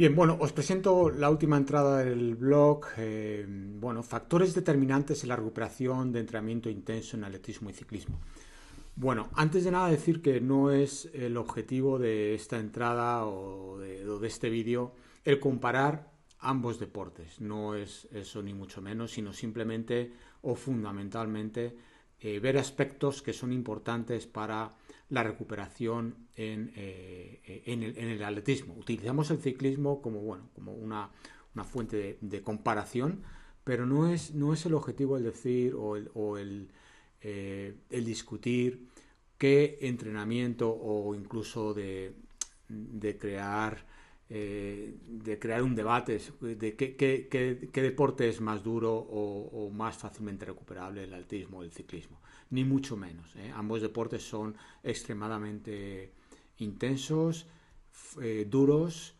Bien, bueno, os presento la última entrada del blog, eh, bueno, factores determinantes en la recuperación de entrenamiento intenso en atletismo y ciclismo. Bueno, antes de nada decir que no es el objetivo de esta entrada o de, este vídeo el comparar ambos deportes, no es eso ni mucho menos, sino simplemente o fundamentalmente eh, ver aspectos que son importantes para la recuperación eh, en, el, atletismo. Utilizamos el ciclismo como, bueno, como una, fuente de, comparación, pero no es, no es el objetivo el decir o el, eh, discutir qué entrenamiento o incluso de, de crear eh, de crear un debate de qué, deporte es más duro o, más fácilmente recuperable, el altismo o el ciclismo, ni mucho menos. ¿eh? Ambos deportes son extremadamente intensos, eh, duros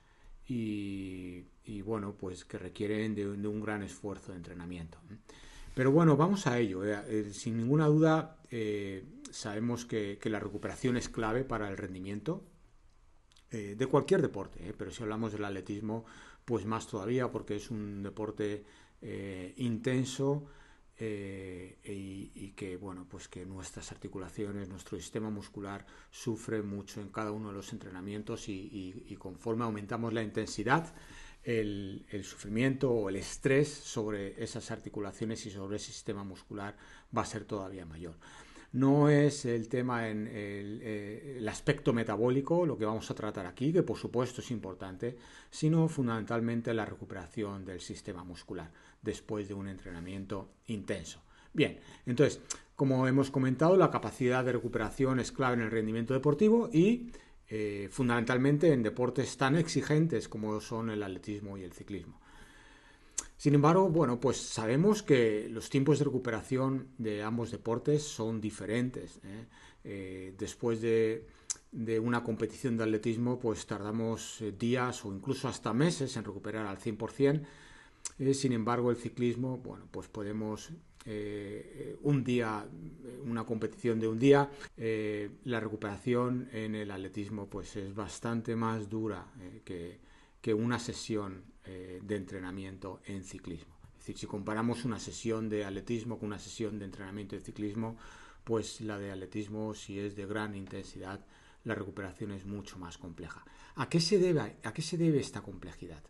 y, bueno, pues que requieren de, un gran esfuerzo de entrenamiento. Pero bueno, vamos a ello. Sin ninguna duda sabemos que, que la recuperación es clave para el rendimiento eh, de cualquier deporte, ¿eh? pero si hablamos del atletismo, pues más todavía porque es un deporte eh, intenso y, que, bueno, pues que nuestras articulaciones, nuestro sistema muscular sufre mucho en cada uno de los entrenamientos y, conforme aumentamos la intensidad, el, el, sufrimiento o el estrés sobre esas articulaciones y sobre el sistema muscular va a ser todavía mayor. No es el tema en eh, el, aspecto metabólico lo que vamos a tratar aquí, que por supuesto es importante, sino fundamentalmente la recuperación del sistema muscular después de un entrenamiento intenso. Bien, entonces, como hemos comentado, la capacidad de recuperación es clave en el rendimiento deportivo y eh, fundamentalmente en deportes tan exigentes como son el atletismo y el ciclismo. Sin embargo, bueno, pues sabemos que los tiempos de recuperación de ambos deportes son diferentes. ¿eh? Eh, después de, una competición de atletismo, pues tardamos eh, días o incluso hasta meses en recuperar al 100%. sin embargo, el ciclismo, bueno, pues podemos un día, una competición de un día, la recuperación en el atletismo pues es bastante más dura que, que una sesión eh, de entrenamiento en ciclismo. Es decir, si comparamos una sesión de atletismo con una sesión de entrenamiento de ciclismo, pues la de atletismo, si es de gran intensidad, la recuperación es mucho más compleja. ¿A qué se debe, a qué se debe esta complejidad?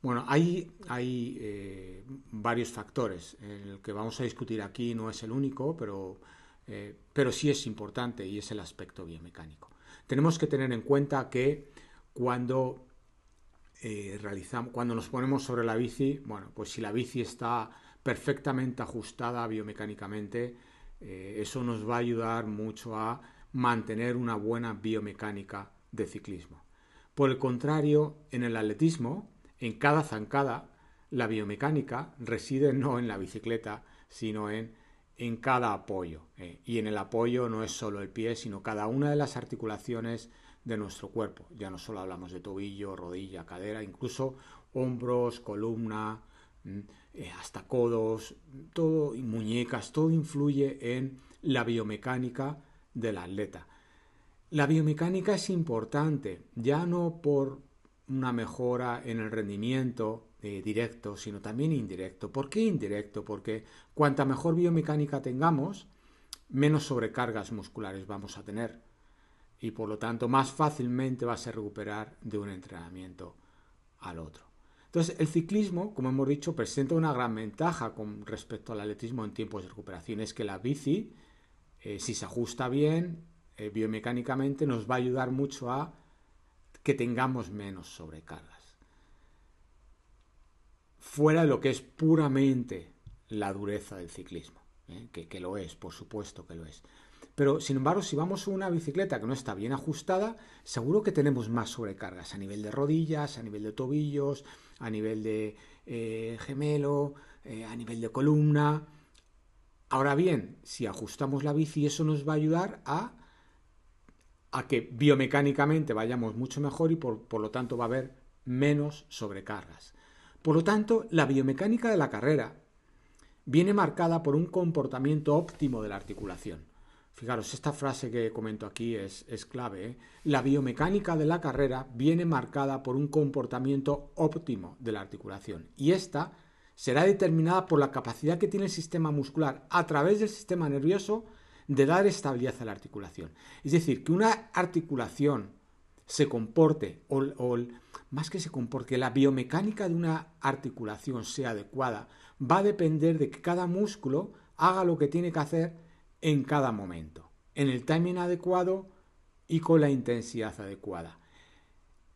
Bueno, hay, hay eh, varios factores. El que vamos a discutir aquí no es el único, pero, eh, pero sí es importante y es el aspecto biomecánico. Tenemos que tener en cuenta que cuando eh, realizamos, cuando nos ponemos sobre la bici, bueno, pues si la bici está perfectamente ajustada biomecánicamente, eh, eso nos va a ayudar mucho a mantener una buena biomecánica de ciclismo. Por el contrario, en el atletismo, en cada zancada, la biomecánica reside no en la bicicleta, sino en, cada apoyo. Eh, y en el apoyo no es solo el pie, sino cada una de las articulaciones de nuestro cuerpo. Ya no solo hablamos de tobillo, rodilla, cadera, incluso hombros, columna, mm, eh, hasta codos, todo, y muñecas, todo influye en la biomecánica del atleta. La biomecánica es importante, ya no por una mejora en el rendimiento eh, directo, sino también indirecto. ¿Por qué indirecto? Porque cuanta mejor biomecánica tengamos, menos sobrecargas musculares vamos a tener y por lo tanto más fácilmente vas a recuperar de un entrenamiento al otro. Entonces, el ciclismo, como hemos dicho, presenta una gran ventaja con respecto al atletismo en tiempos de recuperación. Es que la bici, eh, si se ajusta bien eh, biomecánicamente, nos va a ayudar mucho a que tengamos menos sobrecargas. Fuera de lo que es puramente la dureza del ciclismo, ¿eh? que lo es, por supuesto que lo es. Pero sin embargo, si vamos a una bicicleta que no está bien ajustada, seguro que tenemos más sobrecargas a nivel de rodillas, a nivel de tobillos, a nivel de eh, gemelo, eh, a nivel de columna. Ahora bien, si ajustamos la bici, eso nos va a ayudar a, que biomecánicamente vayamos mucho mejor y por lo tanto va a haber menos sobrecargas. Por lo tanto, la biomecánica de la carrera viene marcada por un comportamiento óptimo de la articulación. Fijaros, esta frase que comento aquí es, clave. ¿eh? La biomecánica de la carrera viene marcada por un comportamiento óptimo de la articulación y esta será determinada por la capacidad que tiene el sistema muscular a través del sistema nervioso de dar estabilidad a la articulación. Es decir, que una articulación se comporte, o, más que se comporte, la biomecánica de una articulación sea adecuada, va a depender de que cada músculo haga lo que tiene que hacer en cada momento, en el timing adecuado y con la intensidad adecuada.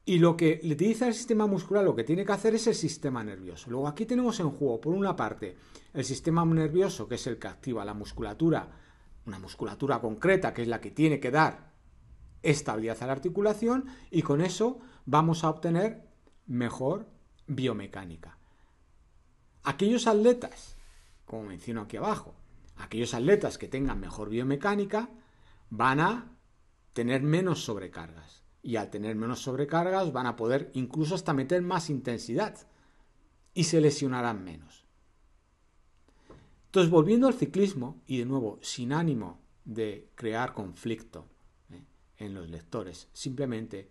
Y lo que le dice al sistema muscular, lo que tiene que hacer es el sistema nervioso. Luego aquí tenemos en juego, por una parte, el sistema nervioso, que es el que activa la musculatura, una musculatura concreta, que es la que tiene que dar estabilidad a la articulación, y con eso vamos a obtener mejor biomecánica. Aquellos atletas, como menciono aquí abajo, Aquellos atletas que tengan mejor biomecánica van a tener menos sobrecargas. Y al tener menos sobrecargas van a poder incluso hasta meter más intensidad y se lesionarán menos. Entonces, volviendo al ciclismo, y de nuevo, sin ánimo de crear conflicto ¿eh? en los lectores, simplemente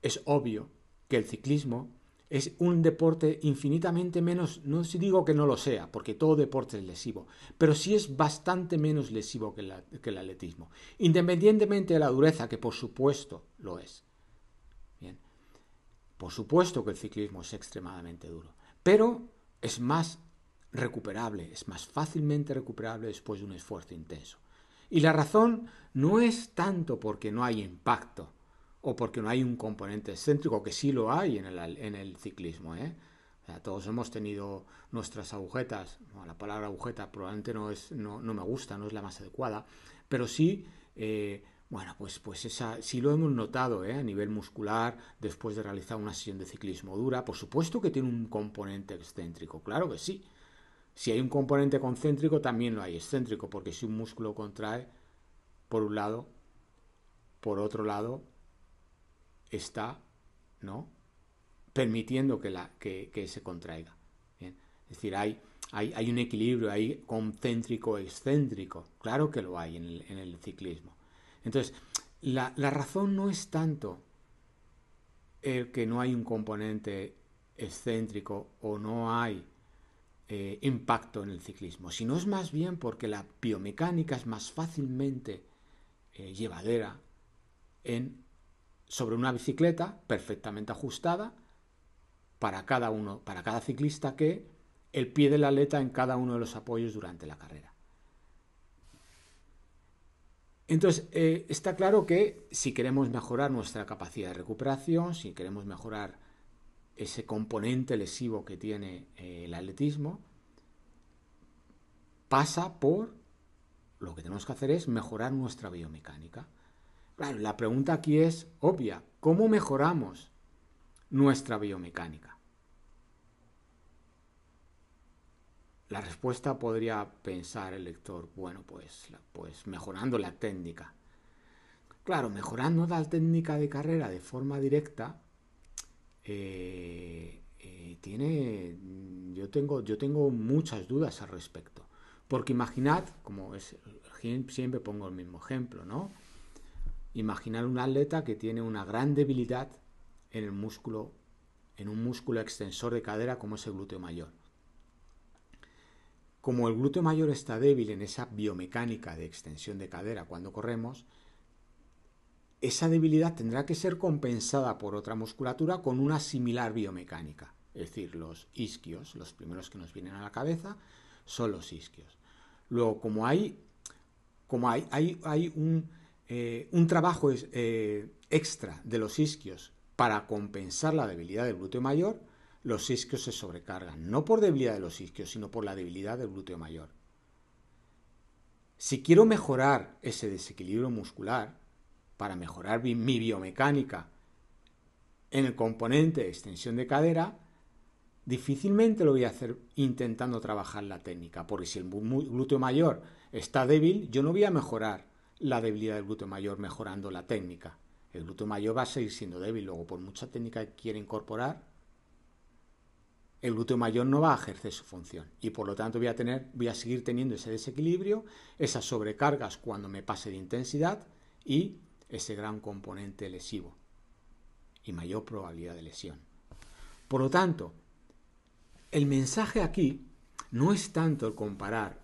es obvio que el ciclismo es un deporte infinitamente menos, no digo que no lo sea, porque todo deporte es lesivo, pero sí es bastante menos lesivo que, que el atletismo, independientemente de la dureza, que por supuesto lo es. Bien. Por supuesto que el ciclismo es extremadamente duro, pero es más recuperable, es más fácilmente recuperable después de un esfuerzo intenso. Y la razón no es tanto porque no hay impacto, o porque no hay un componente excéntrico, que sí lo hay en el, ciclismo. ¿eh? todos hemos tenido nuestras agujetas, la palabra agujeta probablemente no, es, no, me gusta, no es la más adecuada, pero sí, eh, bueno, pues, pues sí lo hemos notado ¿eh? a nivel muscular después de realizar una sesión de ciclismo dura, por supuesto que tiene un componente excéntrico, claro que sí. Si hay un componente concéntrico, también lo hay excéntrico, porque si un músculo contrae por un lado, por otro lado, está ¿no? permitiendo que, la, que, se contraiga. Es decir, hay, hay, un equilibrio, ahí concéntrico-excéntrico, claro que lo hay en el, ciclismo. Entonces, la, razón no es tanto que no hay un componente excéntrico o no hay eh, impacto en el ciclismo, sino es más bien porque la biomecánica es más fácilmente eh, llevadera en sobre una bicicleta perfectamente ajustada para cada uno, para cada ciclista que el pie del la en cada uno de los apoyos durante la carrera. Entonces, eh, está claro que si queremos mejorar nuestra capacidad de recuperación, si queremos mejorar ese componente lesivo que tiene eh, el atletismo, pasa por lo que tenemos que hacer es mejorar nuestra biomecánica. Claro, la pregunta aquí es obvia. ¿Cómo mejoramos nuestra biomecánica? La respuesta podría pensar el lector, bueno, pues, pues mejorando la técnica. Claro, mejorando la técnica de carrera de forma directa, eh, eh, tiene, yo tengo, yo tengo muchas dudas al respecto. Porque imaginad, como es, siempre pongo el mismo ejemplo, ¿no? Imaginar un atleta que tiene una gran debilidad en el músculo, en un músculo extensor de cadera como es el glúteo mayor. Como el glúteo mayor está débil en esa biomecánica de extensión de cadera cuando corremos, esa debilidad tendrá que ser compensada por otra musculatura con una similar biomecánica. Es decir, los isquios, los primeros que nos vienen a la cabeza, son los isquios. Luego, como hay, como hay, hay un, eh, un trabajo eh, extra de los isquios para compensar la debilidad del glúteo mayor, los isquios se sobrecargan, no por debilidad de los isquios, sino por la debilidad del glúteo mayor. Si quiero mejorar ese desequilibrio muscular, para mejorar mi biomecánica en el componente de extensión de cadera, difícilmente lo voy a hacer intentando trabajar la técnica, porque si el glúteo mayor está débil, yo no voy a mejorar la debilidad del glúteo mayor mejorando la técnica. El glúteo mayor va a seguir siendo débil, luego por mucha técnica que quiera incorporar, el glúteo mayor no va a ejercer su función y por lo tanto voy a, tener, voy a seguir teniendo ese desequilibrio, esas sobrecargas cuando me pase de intensidad y ese gran componente lesivo y mayor probabilidad de lesión. Por lo tanto, el mensaje aquí no es tanto el comparar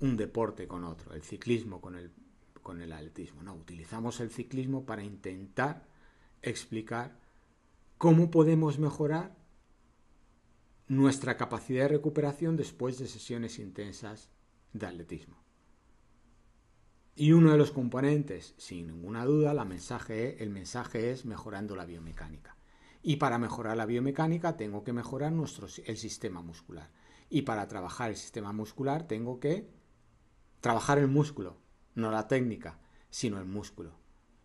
un deporte con otro, el ciclismo con el con el atletismo. No, utilizamos el ciclismo para intentar explicar cómo podemos mejorar nuestra capacidad de recuperación después de sesiones intensas de atletismo. Y uno de los componentes, sin ninguna duda, el mensaje es mejorando la biomecánica. Y para mejorar la biomecánica tengo que mejorar nuestro, el sistema muscular. Y para trabajar el sistema muscular tengo que trabajar el músculo no la técnica, sino el músculo.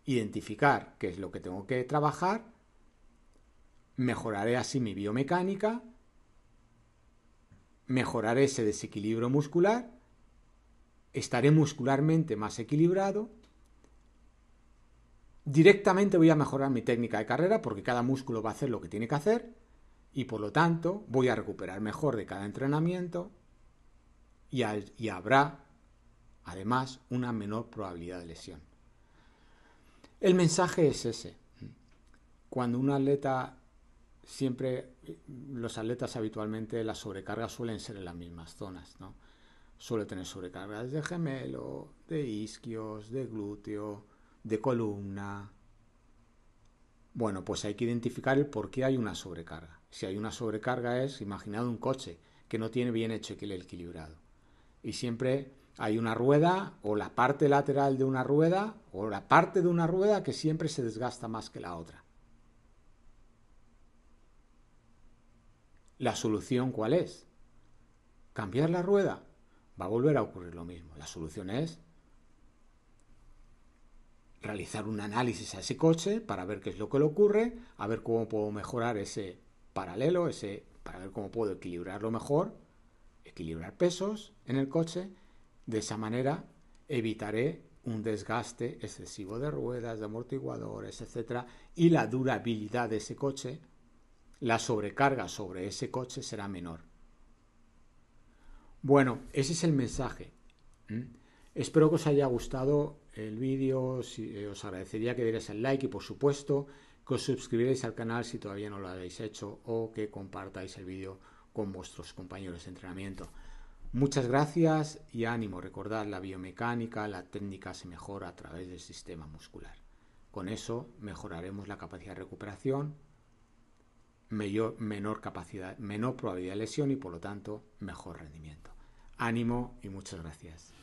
Identificar qué es lo que tengo que trabajar, mejoraré así mi biomecánica, mejoraré ese desequilibrio muscular, estaré muscularmente más equilibrado, directamente voy a mejorar mi técnica de carrera porque cada músculo va a hacer lo que tiene que hacer y por lo tanto voy a recuperar mejor de cada entrenamiento y, habrá Además, una menor probabilidad de lesión. El mensaje es ese. Cuando un atleta siempre, los atletas habitualmente, las sobrecargas suelen ser en las mismas zonas, ¿no? Suele tener sobrecargas de gemelo, de isquios, de glúteo, de columna. Bueno, pues hay que identificar el por qué hay una sobrecarga. Si hay una sobrecarga es, imaginad un coche que no tiene bien hecho el equilibrado. Y siempre hay una rueda o la parte lateral de una rueda o la parte de una rueda que siempre se desgasta más que la otra. ¿La solución cuál es? ¿Cambiar la rueda? Va a volver a ocurrir lo mismo. La solución es realizar un análisis a ese coche para ver qué es lo que le ocurre, a ver cómo puedo mejorar ese paralelo, ese, para ver cómo puedo equilibrarlo mejor, equilibrar pesos en el coche de esa manera evitaré un desgaste excesivo de ruedas, de amortiguadores, etc. Y la durabilidad de ese coche, la sobrecarga sobre ese coche será menor. Bueno, ese es el mensaje. Espero que os haya gustado el vídeo, si, eh, os agradecería que dierais el like y por supuesto que os suscribierais al canal si todavía no lo habéis hecho o que compartáis el vídeo con vuestros compañeros de entrenamiento. Muchas gracias y ánimo. recordar la biomecánica, la técnica se mejora a través del sistema muscular. Con eso mejoraremos la capacidad de recuperación, menor, capacidad, menor probabilidad de lesión y por lo tanto mejor rendimiento. Ánimo y muchas gracias.